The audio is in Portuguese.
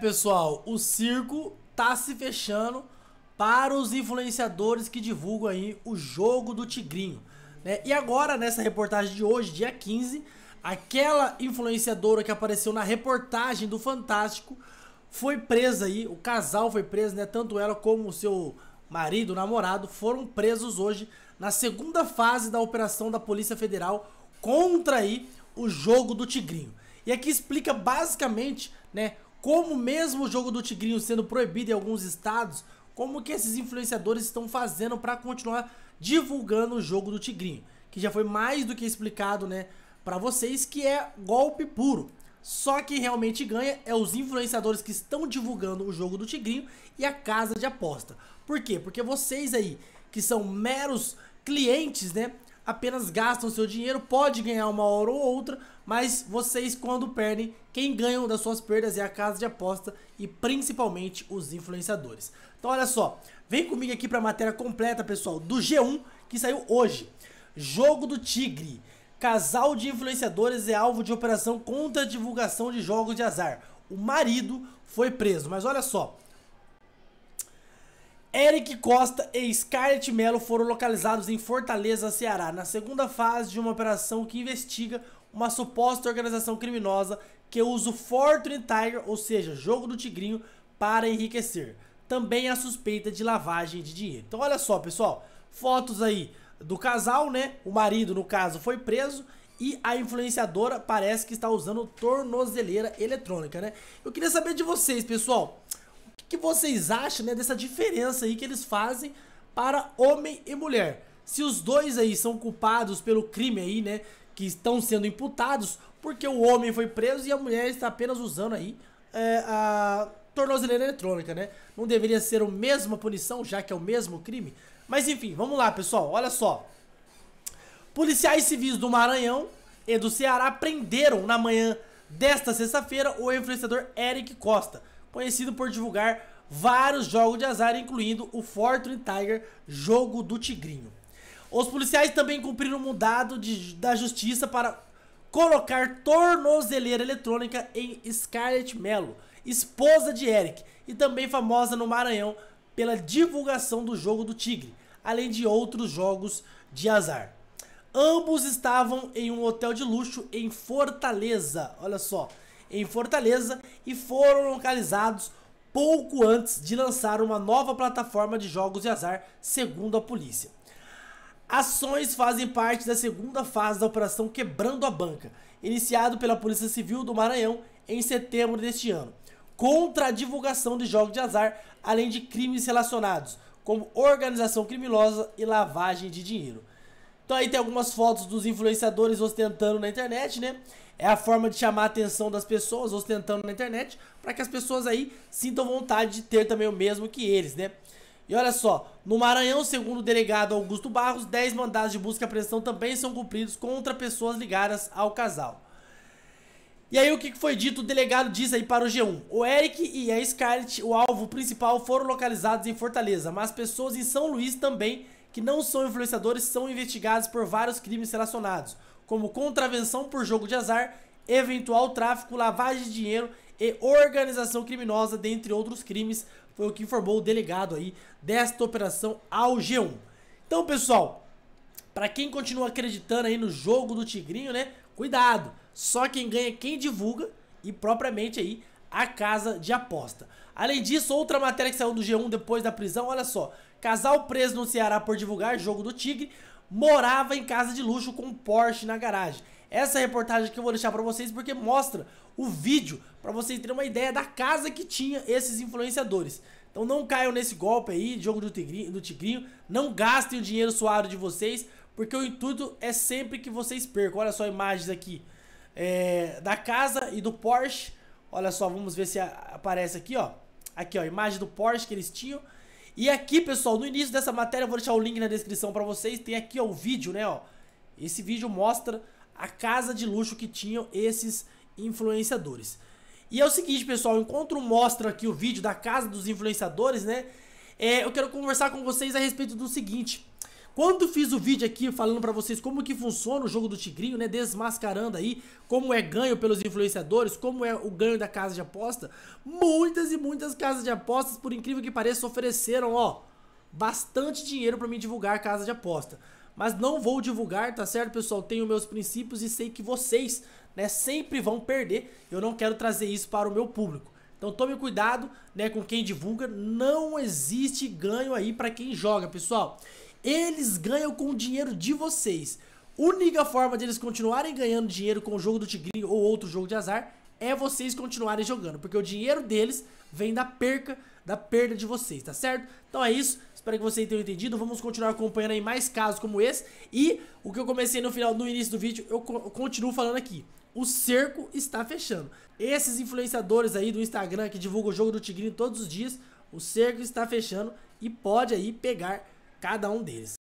pessoal, o circo tá se fechando para os influenciadores que divulgam aí o jogo do tigrinho. Né? E agora, nessa reportagem de hoje, dia 15, aquela influenciadora que apareceu na reportagem do Fantástico foi presa aí, o casal foi preso, né? Tanto ela como o seu marido, namorado, foram presos hoje na segunda fase da operação da Polícia Federal contra aí o jogo do Tigrinho. E aqui explica basicamente, né, como mesmo o jogo do Tigrinho sendo proibido em alguns estados, como que esses influenciadores estão fazendo para continuar divulgando o jogo do Tigrinho, que já foi mais do que explicado, né, para vocês que é golpe puro. Só que realmente ganha é os influenciadores que estão divulgando o jogo do Tigrinho e a casa de aposta. Por quê? Porque vocês aí que são meros clientes, né, apenas gastam seu dinheiro, pode ganhar uma hora ou outra, mas vocês quando perdem, quem ganham das suas perdas é a casa de aposta e principalmente os influenciadores. Então olha só, vem comigo aqui para a matéria completa, pessoal, do G1 que saiu hoje. Jogo do Tigre. Casal de influenciadores é alvo de operação contra a divulgação de jogos de azar. O marido foi preso, mas olha só, Eric Costa e Scarlett Mello foram localizados em Fortaleza, Ceará, na segunda fase de uma operação que investiga uma suposta organização criminosa que usa o Fortune Tiger, ou seja, jogo do tigrinho, para enriquecer. Também a suspeita de lavagem de dinheiro. Então olha só, pessoal, fotos aí do casal, né? O marido, no caso, foi preso e a influenciadora parece que está usando tornozeleira eletrônica, né? Eu queria saber de vocês, pessoal que vocês acham né, dessa diferença aí que eles fazem para homem e mulher? Se os dois aí são culpados pelo crime aí, né? Que estão sendo imputados, porque o homem foi preso e a mulher está apenas usando aí é, a tornozeleira eletrônica, né? Não deveria ser a mesma punição, já que é o mesmo crime? Mas enfim, vamos lá, pessoal. Olha só. Policiais civis do Maranhão e do Ceará prenderam na manhã desta sexta-feira o influenciador Eric Costa conhecido por divulgar vários jogos de azar, incluindo o Fortune Tiger, jogo do tigrinho. Os policiais também cumpriram um mudado de, da justiça para colocar tornozeleira eletrônica em Scarlett Mello, esposa de Eric, e também famosa no Maranhão pela divulgação do jogo do tigre, além de outros jogos de azar. Ambos estavam em um hotel de luxo em Fortaleza, olha só, em Fortaleza e foram localizados pouco antes de lançar uma nova plataforma de jogos de azar, segundo a polícia. Ações fazem parte da segunda fase da operação Quebrando a Banca, iniciado pela Polícia Civil do Maranhão em setembro deste ano, contra a divulgação de jogos de azar, além de crimes relacionados, como organização criminosa e lavagem de dinheiro. Então aí tem algumas fotos dos influenciadores ostentando na internet, né? É a forma de chamar a atenção das pessoas ostentando na internet, para que as pessoas aí sintam vontade de ter também o mesmo que eles, né? E olha só, no Maranhão, segundo o delegado Augusto Barros, 10 mandados de busca e apreensão também são cumpridos contra pessoas ligadas ao casal. E aí o que foi dito, o delegado diz aí para o G1. O Eric e a Scarlett, o alvo principal, foram localizados em Fortaleza, mas pessoas em São Luís também que não são influenciadores são investigados por vários crimes relacionados, como contravenção por jogo de azar, eventual tráfico, lavagem de dinheiro e organização criminosa, dentre outros crimes, foi o que informou o delegado aí desta operação ao G1. Então, pessoal, para quem continua acreditando aí no jogo do Tigrinho, né? Cuidado. Só quem ganha é quem divulga e propriamente aí a casa de aposta. Além disso, outra matéria que saiu do G1 depois da prisão, olha só. Casal preso no Ceará por divulgar jogo do Tigre, morava em casa de luxo com Porsche na garagem. Essa é reportagem que eu vou deixar para vocês porque mostra o vídeo para vocês terem uma ideia da casa que tinha esses influenciadores. Então não caiam nesse golpe aí, jogo do tigrinho, do tigrinho, não gastem o dinheiro suado de vocês, porque o intuito é sempre que vocês percam. Olha só imagens aqui é, da casa e do Porsche Olha só, vamos ver se aparece aqui, ó. Aqui, ó, imagem do Porsche que eles tinham. E aqui, pessoal, no início dessa matéria, eu vou deixar o link na descrição para vocês. Tem aqui, ó, o vídeo, né, ó. Esse vídeo mostra a casa de luxo que tinham esses influenciadores. E é o seguinte, pessoal, enquanto mostra aqui o vídeo da casa dos influenciadores, né? É, eu quero conversar com vocês a respeito do seguinte. Quando fiz o vídeo aqui falando para vocês como que funciona o jogo do Tigrinho, né, desmascarando aí como é ganho pelos influenciadores, como é o ganho da casa de aposta, muitas e muitas casas de apostas, por incrível que pareça, ofereceram, ó, bastante dinheiro para mim divulgar a casa de aposta. Mas não vou divulgar, tá certo, pessoal? Tenho meus princípios e sei que vocês, né, sempre vão perder. Eu não quero trazer isso para o meu público. Então tome cuidado, né, com quem divulga, não existe ganho aí para quem joga, pessoal. Eles ganham com o dinheiro de vocês. Única forma deles de continuarem ganhando dinheiro com o jogo do Tigrinho ou outro jogo de azar é vocês continuarem jogando, porque o dinheiro deles vem da perca, da perda de vocês, tá certo? Então é isso, espero que vocês tenham entendido, vamos continuar acompanhando aí mais casos como esse, e o que eu comecei no final, no início do vídeo, eu continuo falando aqui, o cerco está fechando. Esses influenciadores aí do Instagram que divulgam o jogo do Tigrinho todos os dias, o cerco está fechando e pode aí pegar cada um deles.